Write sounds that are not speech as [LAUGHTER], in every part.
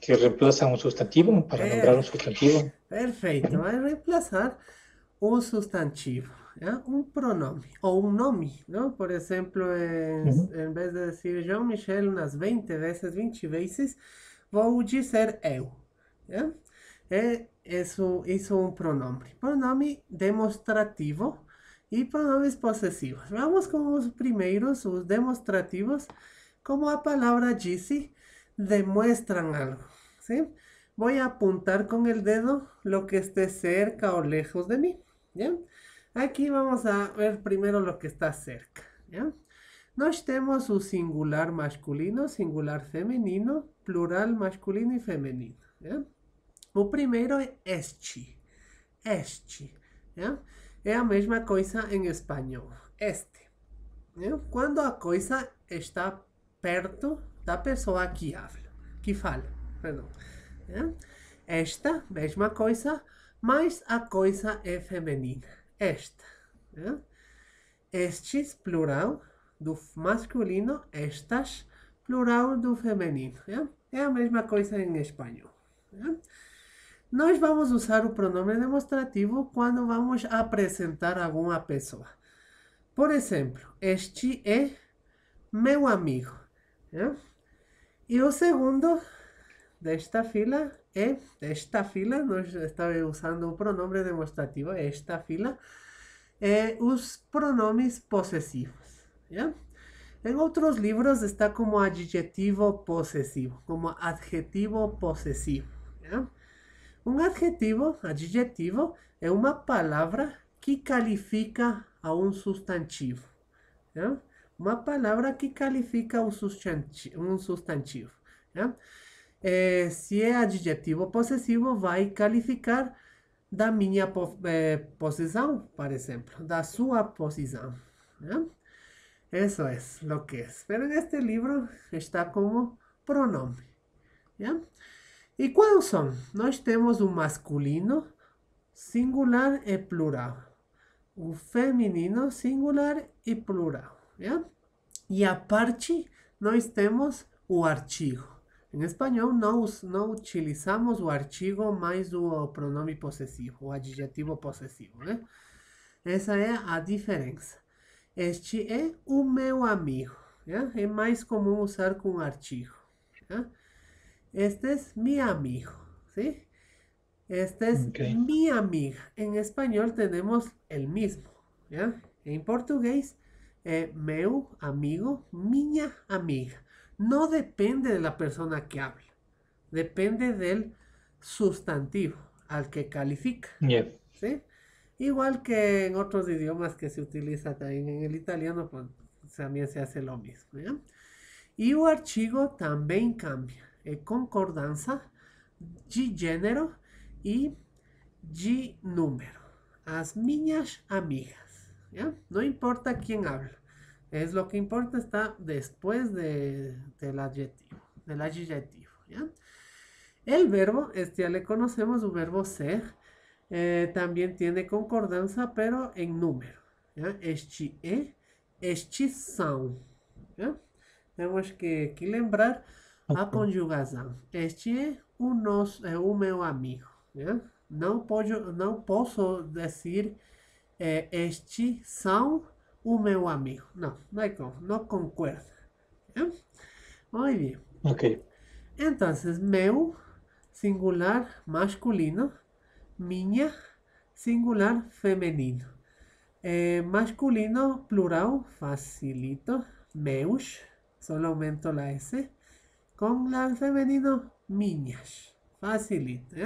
que reemplaza un sustantivo para é, nombrar un sustantivo. Perfeito, vai reemplazar un sustantivo, ¿ya? un pronome o un nome. ¿no? Por exemplo, em, vez de dizer João Michel umas 20 vezes, 20 vezes, vou dizer eu. ¿ya? É, eh, isso, isso é um pronome. Pronome demonstrativo e pronomes possessivos. Vamos com os primeiros, os demonstrativos, como a palavra disse, demuestran algo, ¿sí? Voy a apuntar con el dedo lo que esté cerca o lejos de mí, ¿ya? Aquí vamos a ver primero lo que está cerca, ¿ya? nos tenemos singular masculino, singular femenino, plural masculino y femenino, ¿ya? O primero es este. Este. ¿ya? Es la misma cosa en español, Este. ¿ya? Cuando la cosa está perto, da pessoa que habla, que fala, perdão. É? Esta, mesma coisa, mas a coisa é feminina. Esta. É? Estes, plural, do masculino, estas, plural do feminino. É, é a mesma coisa em espanhol. Nós vamos usar o pronome demonstrativo quando vamos apresentar alguma pessoa. Por exemplo, este é meu amigo. É? E o segundo desta fila é esta fila, nós estamos usando o pronome demonstrativo, é esta fila, é os pronomes possessivos. Yeah? Em outros livros está como adjetivo possessivo, como adjetivo possessivo. Yeah? Um adjetivo, adjetivo, é uma palavra que califica a um substantivo. Yeah? uma palavra que califica um substantivo. Um substantivo né? é, se é adjetivo possessivo, vai calificar da minha é, posição, por exemplo, da sua posição. Né? Isso é o que é. Pero neste livro está como pronome. Né? E quais são? Nós temos o masculino, singular e plural. O feminino, singular e plural. ¿ya? Y aparte, nós temos o archivo. Em espanhol, nós não utilizamos o archivo mais o pronome possessivo, o adjetivo possessivo, né? ¿eh? Essa é a diferença. Este é o meu amigo. É mais comum usar com artigo. Né? Este é meu amigo. ¿sí? Este é okay. minha amiga. Em espanhol, temos o mesmo. Em português, Eh, meu amigo, miña amiga. No depende de la persona que habla, depende del sustantivo al que califica. Igual que en otros idiomas que se utiliza también en el italiano, pues, también se hace lo mismo. Y el archivo también cambia. Eh, concordanza, de género y G número. As miñas amigas. No importa quién habla. Es lo que importa está después del adjetivo, del adjetivo, El verbo, este ya le conocemos, un verbo ser, eh, también tiene concordancia, pero en número, ¿ya? Este é, este são, que, que lembrar a conjugación Este es, e, un, eh, un amigo, No puedo decir estos eh, este son un meu amigo. No, no como, no concuerda, Ok. Entonces, meu singular masculino, Miña, singular femenino. Eh, masculino, plural, facilito, meus, solo aumento la S. con la femenino Miñas. facilito.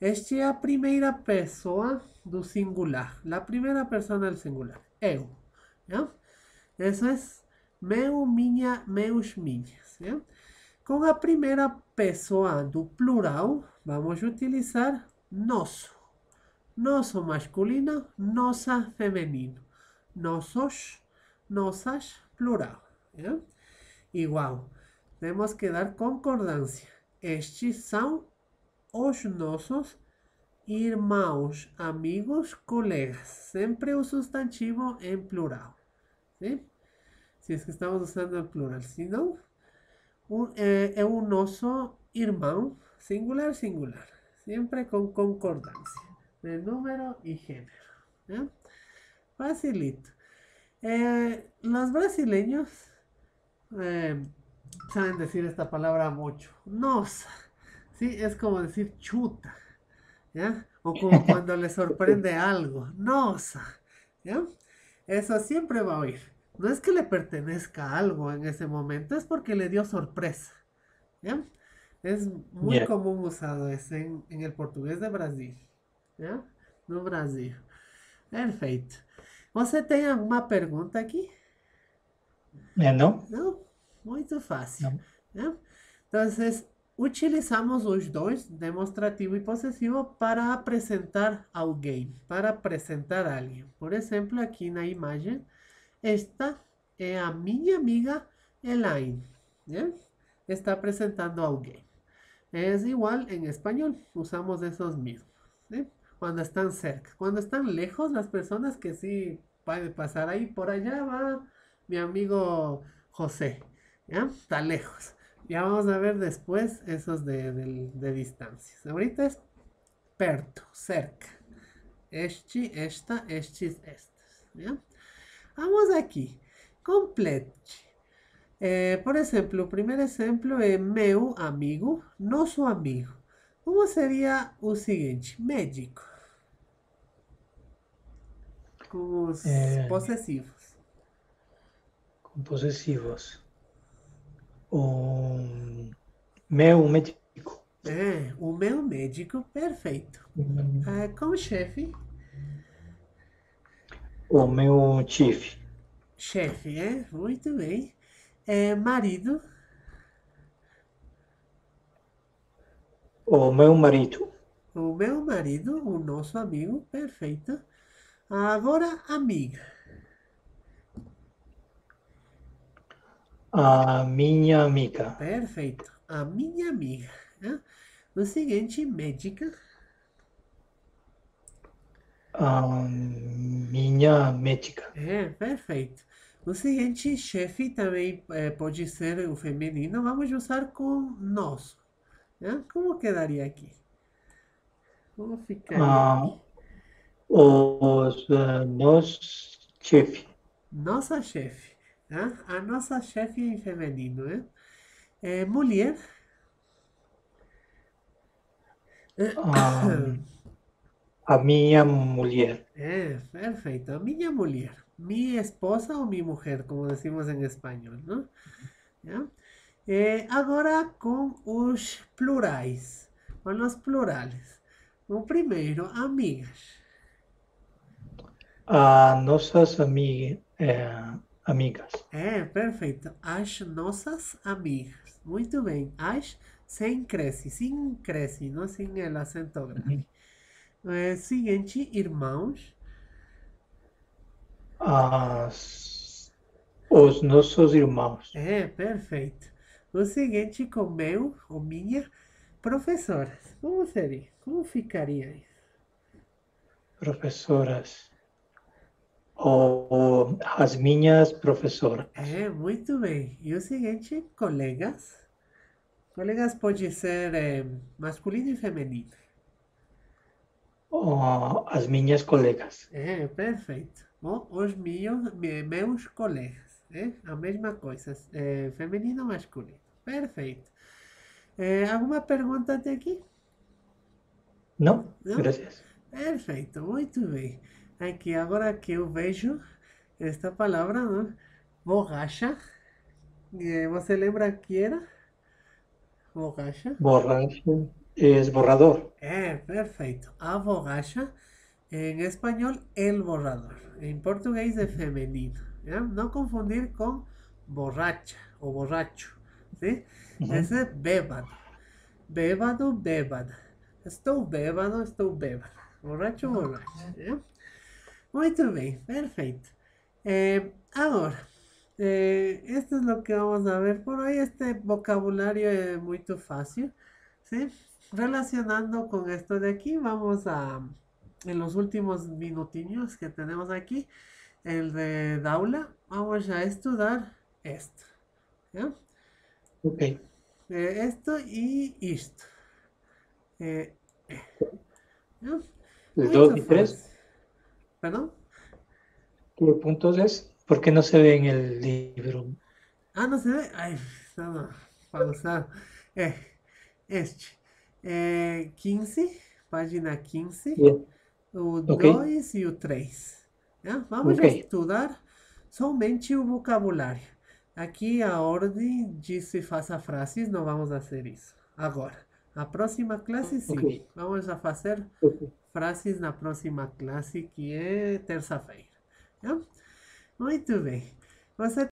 Este é a primeira pessoa do singular. A primeira pessoa do singular. Eu. né? Isso é meu, minha, meus, minhas. né? Com a primeira pessoa do plural, vamos utilizar nosso. Nosso masculino, nossa feminino. Nossos, nossas, plural. né? Igual. Temos que dar concordância. Estes são os nossos irmãos, amigos, colegas. Siempre un sustantivo este en plural. Si es que estamos usando El plural. sino un un, eh, un oso irmão, singular, singular. Siempre con concordancia de número y género Facilito. Eh, los brasileños eh, saben decir esta palabra mucho. Nos. Sí, es como decir chuta, ¿ya? O como cuando le sorprende [LAUGHS] algo, nosa, ¿ya? Eso siempre va a oír. No es que le pertenezca algo en ese momento, es porque le dio sorpresa, ¿ya? Es muy común usado eso en, el portugués de Brasil, ¿ya? No Brasil. Perfecto. ¿Você tiene alguna pregunta aquí? No. No, muy fácil. ¿ya? Entonces, Utilizamos los dois, demostrativo y posesivo, para presentar a alguien. para presentar a alguien. Por aquí en la imagen, esta es eh, a mi amiga Elaine. Está Está a alguien. Es igual en español, usamos esos mismos. Cuando están cerca. Cuando están lejos, las personas que sí pueden pasar ahí, por allá va mi amigo José. Está lejos. Ya vamos a ver después esos de, de, distancias. Ahorita es perto, cerca. Este, esta, estes estas. Vamos aquí. Complete. Eh, por ejemplo, primer ejemplo, es eh, meu amigo, no su amigo. ¿Cómo sería el siguiente? Médico. Con eh, posesivos. Con posesivos. um meu médico. é o meu médico, perfeito. Hum. Ah, como chefe? O meu chefe. Chefe, é? Muito bem. É, marido? O meu marido. O meu marido, o nosso amigo, perfeito. Agora, amiga. A minha amiga. Perfeito. A minha amiga. Né? O seguinte, médica. A minha médica. É, perfeito. O seguinte, chefe também é, pode ser o feminino. Vamos usar com nós. Né? Como quedaria aqui? Como ficaria? Ah, os, uh, nós chefe. Nossa chefe. Tá? A nossa chefe em é feminino né? é mulher. Ah, a minha mulher. É, perfeito. A minha mulher. Minha esposa ou minha mulher, como decimos em espanhol. não É, eh, agora com os plurais, com os plurais. O primeiro, amigas. A ah, nossas amigas. É amigas. É, perfeito. As nossas amigas. Muito bem. As sem cresce, sim cresce, não sem ela acento grave. Né? Uhum. É, seguinte, irmãos. As... Os nossos irmãos. É, perfeito. O seguinte, com meu ou minha professora. Como seria? Como ficaria isso? Professoras ou as minhas professoras. É, eh, muito bem. E o seguinte, colegas? Colegas pode ser é, masculino e feminino. Oh, as minhas colegas. É, perfeito. Ou os meus, meus colegas. É a mesma coisa, é, feminino ou masculino. Perfeito. É, alguma pergunta até aqui? Não, Não, graças. Perfeito, muito bem. Aquí, ahora que yo vejo esta palabra, bogacha borracha, se lembra qué era? Borracha. Borracha es borrador. ¡Eh! ¡Perfecto! A borracha, en español, el borrador. En portugués, es femenino. ¿ya? No confundir con borracha o borracho. ¿sí? Ese es bébado. Bébado, bébada. Estoy bébado, estoy Borracho, borracho. ¿ya? Muy bien, perfecto. Eh, ahora, eh, esto es lo que vamos a ver por hoy. Este vocabulario es muy fácil. ¿sí? Relacionando con esto de aquí, vamos a, en los últimos minutinhos que tenemos aquí, el de Daula, vamos a estudiar esto. Ok. Eh, esto y esto. ¿ya? ¿Perdón? ¿Qué puntos es? ¿Por qué no se ve en el libro? Ah, no se ve. Ay, estaba pausado. É, este. É 15, página 15. Yeah. O 2 okay. e o 3. É, vamos okay. estudar somente o vocabulário. Aqui a ordem de se faça frases, não vamos fazer isso. Agora, a próxima classe sim. Okay. Vamos a fazer frases na próxima classe, que é terça-feira. Muito bem. Você